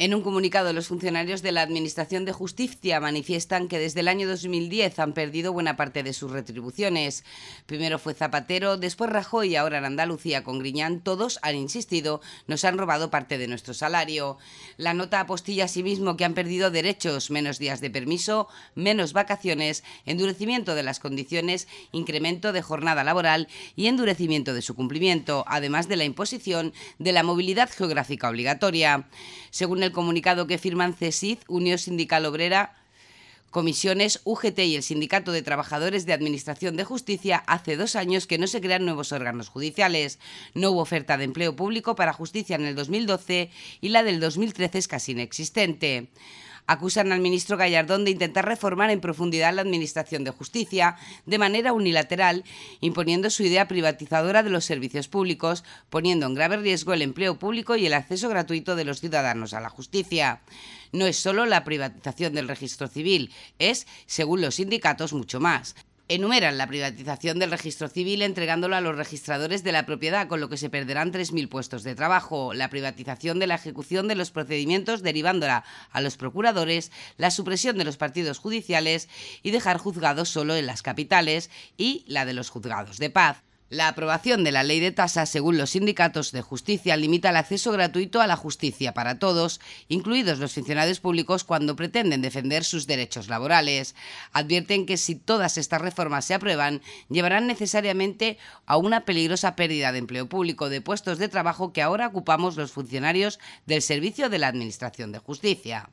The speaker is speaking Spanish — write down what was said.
En un comunicado, los funcionarios de la Administración de Justicia manifiestan que desde el año 2010 han perdido buena parte de sus retribuciones. Primero fue Zapatero, después Rajoy y ahora en Andalucía con Griñán. Todos han insistido, nos han robado parte de nuestro salario. La nota apostilla asimismo que han perdido derechos, menos días de permiso, menos vacaciones, endurecimiento de las condiciones, incremento de jornada laboral y endurecimiento de su cumplimiento, además de la imposición de la movilidad geográfica obligatoria. Según el comunicado que firman CESID, Unión Sindical Obrera, Comisiones, UGT y el Sindicato de Trabajadores de Administración de Justicia hace dos años que no se crean nuevos órganos judiciales. No hubo oferta de empleo público para justicia en el 2012 y la del 2013 es casi inexistente acusan al ministro Gallardón de intentar reformar en profundidad la Administración de Justicia de manera unilateral, imponiendo su idea privatizadora de los servicios públicos, poniendo en grave riesgo el empleo público y el acceso gratuito de los ciudadanos a la justicia. No es solo la privatización del registro civil, es, según los sindicatos, mucho más. Enumeran la privatización del registro civil entregándolo a los registradores de la propiedad, con lo que se perderán 3.000 puestos de trabajo, la privatización de la ejecución de los procedimientos derivándola a los procuradores, la supresión de los partidos judiciales y dejar juzgados solo en las capitales y la de los juzgados de paz. La aprobación de la ley de tasas, según los sindicatos de justicia, limita el acceso gratuito a la justicia para todos, incluidos los funcionarios públicos, cuando pretenden defender sus derechos laborales. Advierten que si todas estas reformas se aprueban, llevarán necesariamente a una peligrosa pérdida de empleo público, de puestos de trabajo que ahora ocupamos los funcionarios del Servicio de la Administración de Justicia.